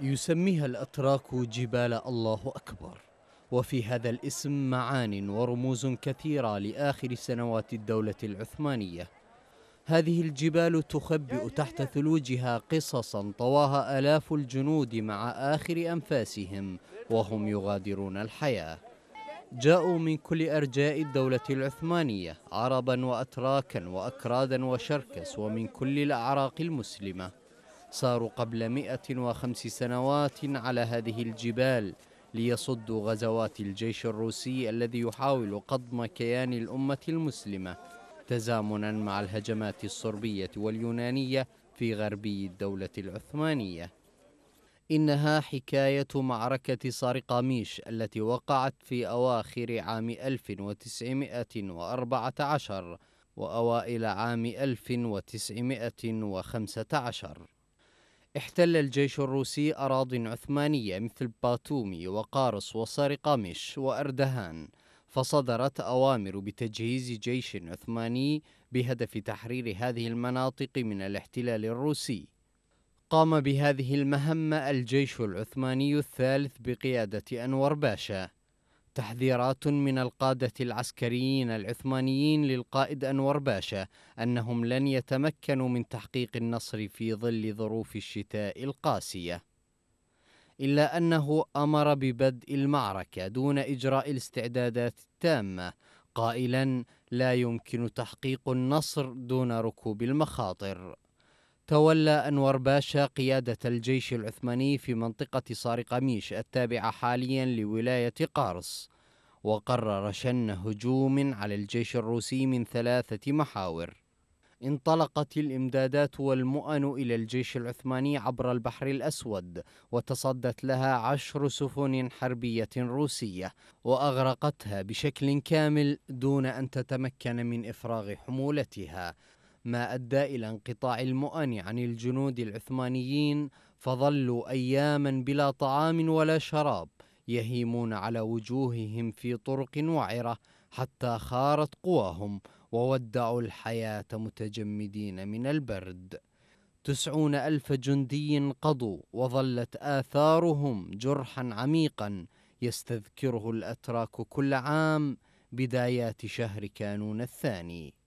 يسميها الأتراك جبال الله أكبر وفي هذا الاسم معان ورموز كثيرة لآخر سنوات الدولة العثمانية هذه الجبال تخبئ تحت ثلوجها قصصا طواها آلاف الجنود مع آخر أنفاسهم وهم يغادرون الحياة جاءوا من كل أرجاء الدولة العثمانية عربا وأتراكا وأكرادا وشركس ومن كل الأعراق المسلمة ساروا قبل 105 سنوات على هذه الجبال ليصدوا غزوات الجيش الروسي الذي يحاول قضم كيان الأمة المسلمة تزامنا مع الهجمات الصربية واليونانية في غربي الدولة العثمانية إنها حكاية معركة ميش التي وقعت في أواخر عام 1914 وأوائل عام 1915 احتل الجيش الروسي أراضٍ عثمانية مثل باتومي وقارص وسارقامش وأردهان، فصدرت أوامر بتجهيز جيش عثماني بهدف تحرير هذه المناطق من الاحتلال الروسي. قام بهذه المهمة الجيش العثماني الثالث بقيادة أنور باشا. تحذيرات من القادة العسكريين العثمانيين للقائد أنور باشا أنهم لن يتمكنوا من تحقيق النصر في ظل ظروف الشتاء القاسية إلا أنه أمر ببدء المعركة دون إجراء الاستعدادات التامة قائلا لا يمكن تحقيق النصر دون ركوب المخاطر تولى أنور باشا قيادة الجيش العثماني في منطقة صارقميش التابعة حاليا لولاية قارص وقرر شن هجوم على الجيش الروسي من ثلاثة محاور انطلقت الامدادات والمؤن الى الجيش العثماني عبر البحر الاسود وتصدت لها عشر سفن حربيه روسيه واغرقتها بشكل كامل دون ان تتمكن من افراغ حمولتها ما أدى إلى انقطاع المؤن عن الجنود العثمانيين فظلوا أياما بلا طعام ولا شراب يهيمون على وجوههم في طرق وعرة حتى خارت قواهم وودعوا الحياة متجمدين من البرد تسعون ألف جندي قضوا وظلت آثارهم جرحا عميقا يستذكره الأتراك كل عام بدايات شهر كانون الثاني